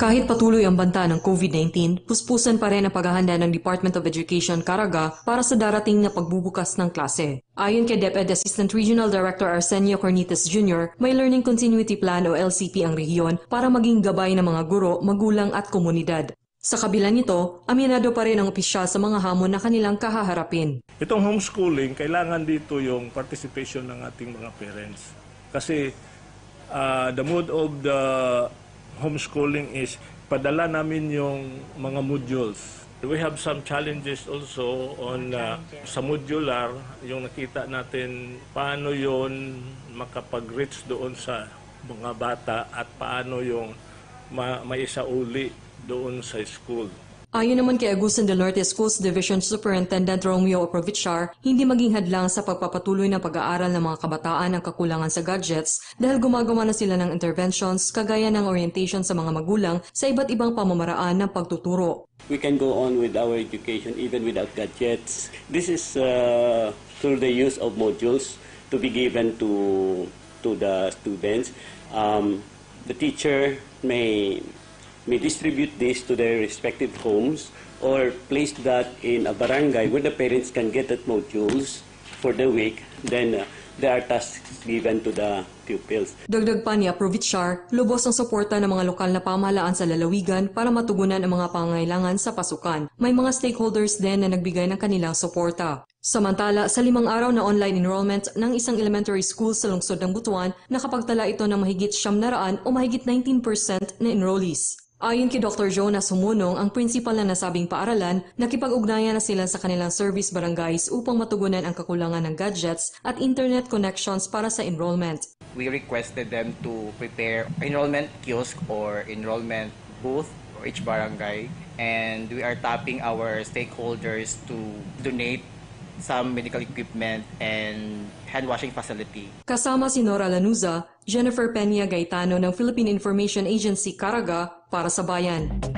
Kahit patuloy ang banta ng COVID-19, puspusan pa rin ang paghahanda ng Department of Education Caraga para sa darating na pagbubukas ng klase. Ayon kay DepEd Assistant Regional Director Arsenio Cornitas Jr., may Learning Continuity Plan o LCP ang rehiyon para maging gabay ng mga guro, magulang at komunidad. Sa kabila nito, aminado pa rin ang opisyal sa mga hamon na kanilang kahaharapin. Itong homeschooling, kailangan dito yung participation ng ating mga parents. Kasi uh, the mood of the homeschooling is padala namin yung mga modules. We have some challenges also on uh, sa modular, yung nakita natin paano yon makapag-reach doon sa mga bata at paano yung ma maisauli doon sa school. Ayon naman kay Agusan Delorte Schools Division Superintendent Romeo Oprovichar, hindi maging hadlang sa pagpapatuloy ng pag-aaral ng mga kabataan ang kakulangan sa gadgets dahil gumagawa na sila ng interventions kagaya ng orientation sa mga magulang sa iba't ibang pamamaraan ng pagtuturo. We can go on with our education even without gadgets. This is uh, through the use of modules to be given to to the students. Um, the teacher may may distribute this to their respective homes or place that in a barangay where the parents can get at modules for the week, then uh, there are tasks given to the pupils. Dagdag pa niya, Provichar, lubos ang suporta ng mga lokal na pamahalaan sa lalawigan para matugunan ang mga pangailangan sa pasukan. May mga stakeholders din na nagbigay ng kanilang suporta. Samantala, sa limang araw na online enrollment ng isang elementary school sa lungsod ng Butuan, nakapagtala ito ng mahigit 700 o mahigit 19% na enrollees. Ayon kay Dr. Jonas Humunong, ang principal na nasabing paaralan, nakipag-ugnayan na sila sa kanilang service barangays upang matugunan ang kakulangan ng gadgets at internet connections para sa enrollment. We requested them to prepare enrollment kiosk or enrollment booth for each barangay and we are tapping our stakeholders to donate some medical equipment and hand washing facility. Kasama si Nora Lanuza, Jennifer Peña Gaitano ng Philippine Information Agency Caraga para sa Bayan.